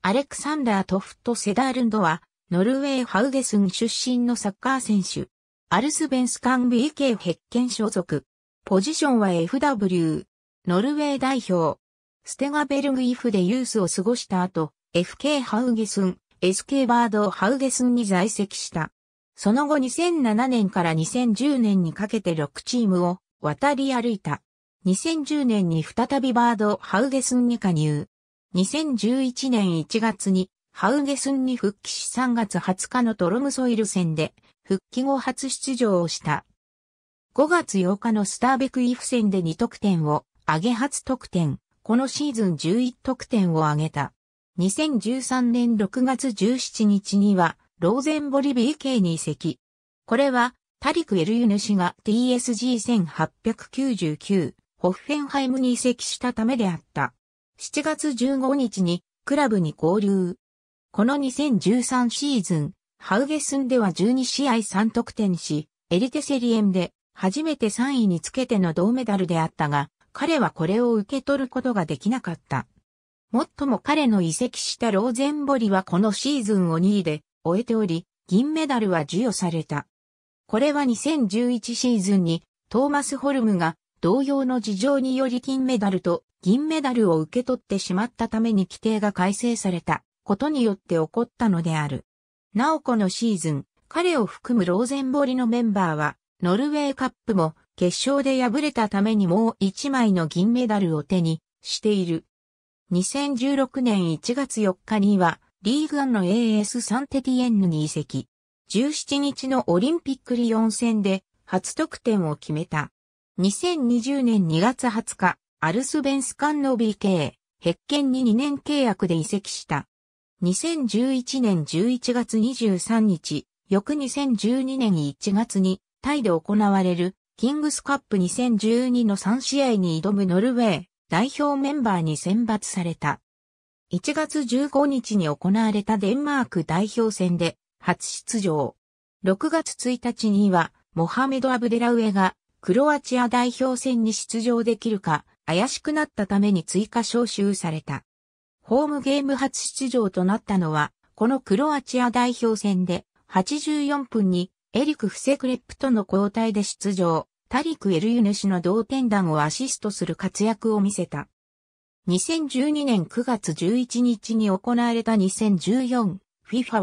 アレクサンダー・トフット・セダールンドは、ノルウェー・ハウゲスン出身のサッカー選手。アルスベンスカンビケー・ヘッケン所属。ポジションは FW。ノルウェー代表。ステガベルグイフでユースを過ごした後、FK ハウゲスン、SK バードハウゲスンに在籍した。その後2007年から2010年にかけて6チームを渡り歩いた。2010年に再びバードハウゲスンに加入。2011年1月にハウゲスンに復帰し3月20日のトロムソイル戦で復帰後初出場をした。5月8日のスターベクイフ戦で2得点を上げ初得点。このシーズン11得点を上げた。2013年6月17日にはローゼンボリ BK に移籍。これはタリク・エルユヌ氏が TSG1899 ホッフェンハイムに移籍したためであった。7月15日にクラブに合流。この2013シーズン、ハウゲスンでは12試合3得点し、エリテセリエンで初めて3位につけての銅メダルであったが、彼はこれを受け取ることができなかった。もっとも彼の移籍したローゼンボリはこのシーズンを2位で終えており、銀メダルは授与された。これは2011シーズンにトーマス・ホルムが同様の事情により金メダルと銀メダルを受け取ってしまったために規定が改正されたことによって起こったのである。なおこのシーズン、彼を含むローゼンボリのメンバーは、ノルウェーカップも決勝で敗れたためにもう一枚の銀メダルを手にしている。2016年1月4日には、リーグンの AS サンテティエンヌに移籍。17日のオリンピックリオン戦で初得点を決めた。2020年2月20日、アルスベンスカンノー・ケ k ヘッケンに2年契約で移籍した。2011年11月23日、翌2012年1月にタイで行われるキングスカップ2012の3試合に挑むノルウェー代表メンバーに選抜された。1月15日に行われたデンマーク代表戦で初出場。6月1日にはモハメド・アブデラウェがクロアチア代表戦に出場できるか怪しくなったために追加招集された。ホームゲーム初出場となったのは、このクロアチア代表戦で、84分にエリク・フセクレップとの交代で出場、タリク・エルユヌ氏の同点弾をアシストする活躍を見せた。2012年9月11日に行われた 2014FIFA ワ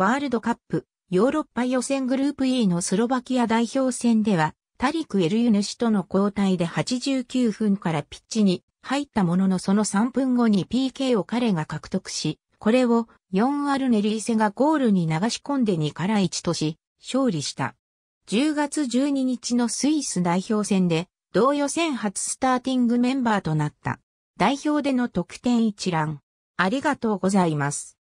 ールドカップヨーロッパ予選グループ E のスロバキア代表戦ではタリク・エルユヌシとの交代で89分からピッチに入ったもののその3分後に PK を彼が獲得し、これを4アルネリーセがゴールに流し込んで2から1とし、勝利した。10月12日のスイス代表戦で、同予選初スターティングメンバーとなった。代表での得点一覧。ありがとうございます。